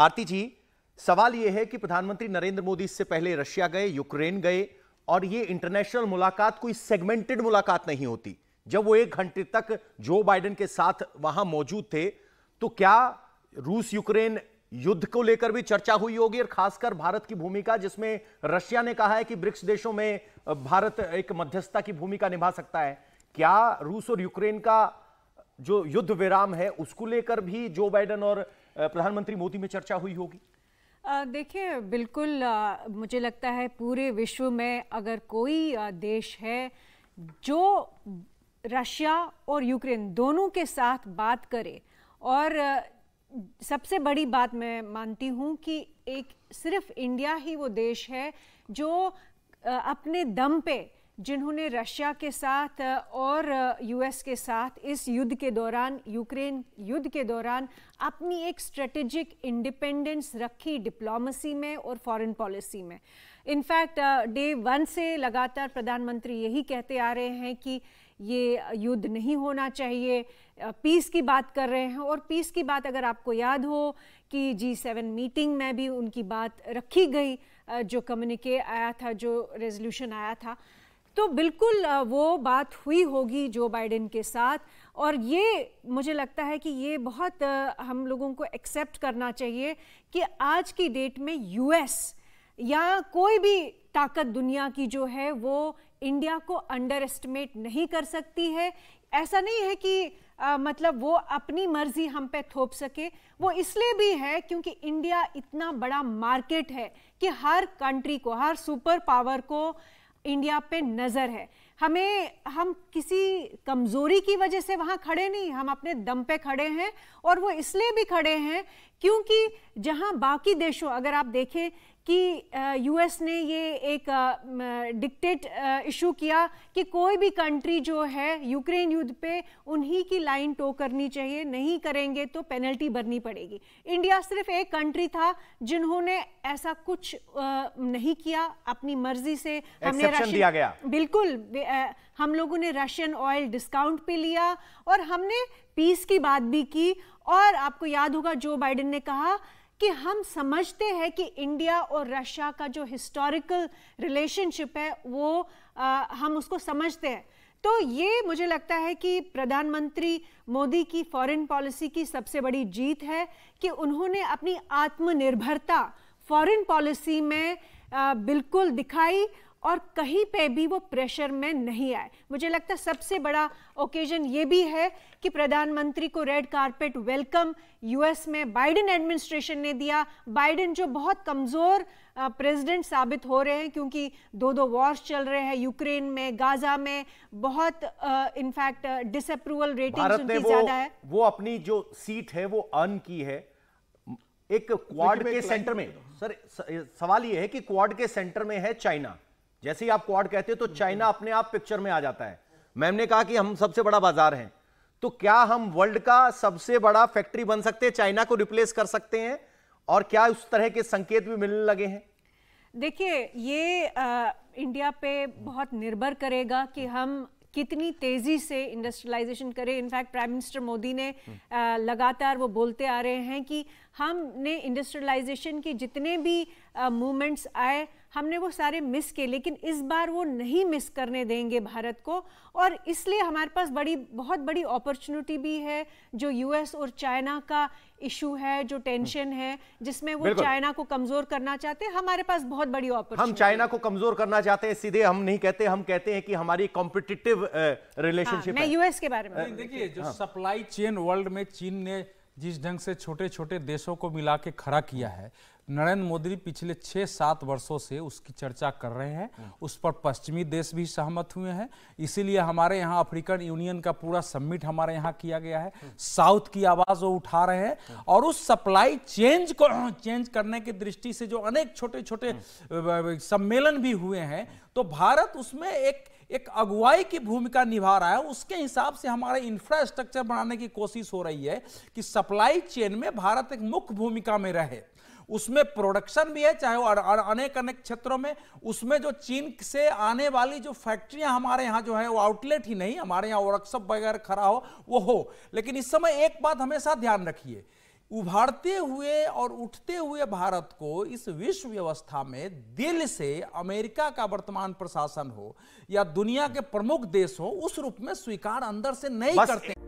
आरती जी सवाल यह है कि प्रधानमंत्री नरेंद्र मोदी इससे पहले रशिया गए यूक्रेन गए और ये इंटरनेशनल मुलाकात कोई सेगमेंटेड मुलाकात नहीं होती जब वो एक घंटे तक जो बाइडेन के साथ वहां मौजूद थे तो क्या रूस यूक्रेन युद्ध को लेकर भी चर्चा हुई होगी और खासकर भारत की भूमिका जिसमें रशिया ने कहा है कि ब्रिक्स देशों में भारत एक मध्यस्थता की भूमिका निभा सकता है क्या रूस और यूक्रेन का जो युद्ध विराम है उसको लेकर भी जो बाइडन और प्रधानमंत्री मोदी में चर्चा हुई होगी देखिए बिल्कुल आ, मुझे लगता है पूरे विश्व में अगर कोई आ, देश है जो रशिया और यूक्रेन दोनों के साथ बात करे और आ, सबसे बड़ी बात मैं मानती हूँ कि एक सिर्फ इंडिया ही वो देश है जो अपने दम पे जिन्होंने रशिया के साथ और यूएस के साथ इस युद्ध के दौरान यूक्रेन युद्ध के दौरान अपनी एक स्ट्रेटेजिक इंडिपेंडेंस रखी डिप्लोमेसी में और फॉरेन पॉलिसी में इनफैक्ट डे वन से लगातार प्रधानमंत्री यही कहते आ रहे हैं कि ये युद्ध नहीं होना चाहिए पीस की बात कर रहे हैं और पीस की बात अगर आपको याद हो कि जी सेवन मीटिंग में भी उनकी बात रखी गई जो कम्युनिके आया था जो रेजोल्यूशन आया था तो बिल्कुल वो बात हुई होगी जो बाइडेन के साथ और ये मुझे लगता है कि ये बहुत हम लोगों को एक्सेप्ट करना चाहिए कि आज की डेट में यूएस या कोई भी ताकत दुनिया की जो है वो इंडिया को अंडर एस्टिमेट नहीं कर सकती है ऐसा नहीं है कि आ, मतलब वो अपनी मर्जी हम पे थोप सके वो इसलिए भी है क्योंकि इंडिया इतना बड़ा मार्केट है कि हर कंट्री को हर सुपर पावर को इंडिया पे नज़र है हमें हम किसी कमज़ोरी की वजह से वहां खड़े नहीं हम अपने दम पे खड़े हैं और वो इसलिए भी खड़े हैं क्योंकि जहां बाकी देशों अगर आप देखें कि यूएस ने ये एक डिक्टेट इशू किया कि कोई भी कंट्री जो है यूक्रेन युद्ध पे उन्हीं की लाइन टो करनी चाहिए नहीं करेंगे तो पेनल्टी भरनी पड़ेगी इंडिया सिर्फ एक कंट्री था जिन्होंने ऐसा कुछ नहीं किया अपनी मर्जी से हमने दिया गया बिल्कुल हम लोगों ने रशियन ऑयल डिस्काउंट पे लिया और हमने पीस की बात भी की और आपको याद होगा जो बाइडेन ने कहा कि हम समझते हैं कि इंडिया और रशिया का जो हिस्टोरिकल रिलेशनशिप है वो आ, हम उसको समझते हैं तो ये मुझे लगता है कि प्रधानमंत्री मोदी की फॉरेन पॉलिसी की सबसे बड़ी जीत है कि उन्होंने अपनी आत्मनिर्भरता फॉरेन पॉलिसी में आ, बिल्कुल दिखाई और कहीं पे भी वो प्रेशर में नहीं आए मुझे लगता है सबसे बड़ा ओकेजन ये भी है कि प्रधानमंत्री को रेड कारपेट वेलकम यूएस में बाइडेन एडमिनिस्ट्रेशन ने दिया बाइडेन जो बहुत कमज़ोर प्रेसिडेंट साबित हो रहे हैं क्योंकि दो दो वॉर्स चल रहे हैं यूक्रेन में गाजा में बहुत इनफैक्ट डिसअप्रूवल रेटिंग ज़्यादा है वो अपनी जो सीट है वो अर्न की है एक क्वाड के सेंटर में सर सवाल यह है कि क्वाड के सेंटर में है चाइना जैसे ही आप क्वाड कहते हैं तो चाइना अपने आप पिक्चर में आ जाता है मैम ने कहा कि हम सबसे बड़ा बाजार हैं तो क्या हम वर्ल्ड का सबसे बड़ा फैक्ट्री बन सकते हैं चाइना को रिप्लेस कर सकते हैं और क्या उस तरह के संकेत भी मिलने लगे हैं देखिए ये आ, इंडिया पे बहुत निर्भर करेगा कि हम कितनी तेजी से इंडस्ट्रियलाइजेशन करें इनफैक्ट प्राइम मिनिस्टर मोदी ने आ, हम्म। लगातार वो बोलते आ रहे हैं कि हमने इंडस्ट्रियलाइजेशन के जितने भी मूवमेंट्स आए हमने वो सारे मिस किए लेकिन इस बार वो नहीं मिस करने देंगे भारत को और इसलिए हमारे पास बड़ी बहुत बड़ी अपॉर्चुनिटी भी है जो यूएस और चाइना का इशू है जो टेंशन हम्म। है जिसमें वो चाइना को कमजोर करना चाहते हैं हमारे पास बहुत बड़ी अपॉर्चुनिटी हम चाइना को कमजोर करना चाहते हैं सीधे हम नहीं कहते हम कहते हैं कि हमारी कॉम्पिटिटिव रिलेशनशिप हाँ, मैं यूएस के बारे में देखिए जो सप्लाई चेन वर्ल्ड में चीन ने जिस ढंग से छोटे छोटे देशों को मिला के खड़ा किया है नरेंद्र मोदी पिछले छः सात वर्षों से उसकी चर्चा कर रहे हैं उस पर पश्चिमी देश भी सहमत हुए हैं इसीलिए हमारे यहाँ अफ्रीकन यूनियन का पूरा सम्मिट हमारे यहाँ किया गया है साउथ की आवाज़ वो उठा रहे हैं और उस सप्लाई चेंज को चेंज करने की दृष्टि से जो अनेक छोटे छोटे सम्मेलन भी हुए हैं तो भारत उसमें एक एक अगुवाई की भूमिका निभा रहा है उसके हिसाब से हमारे इंफ्रास्ट्रक्चर बनाने की कोशिश हो रही है कि सप्लाई चेन में भारत एक मुख्य भूमिका में रहे उसमें प्रोडक्शन भी है चाहे अनेक अनेक क्षेत्रों में उसमें जो चीन से आने वाली जो फैक्ट्रियां हमारे यहाँ जो है वो आउटलेट ही नहीं हमारे यहाँ वर्कशॉप वगैरह खड़ा हो वो हो लेकिन इस समय एक बात हमेशा ध्यान रखिए उभारते हुए और उठते हुए भारत को इस विश्व व्यवस्था में दिल से अमेरिका का वर्तमान प्रशासन हो या दुनिया के प्रमुख देश हो उस रूप में स्वीकार अंदर से नहीं करते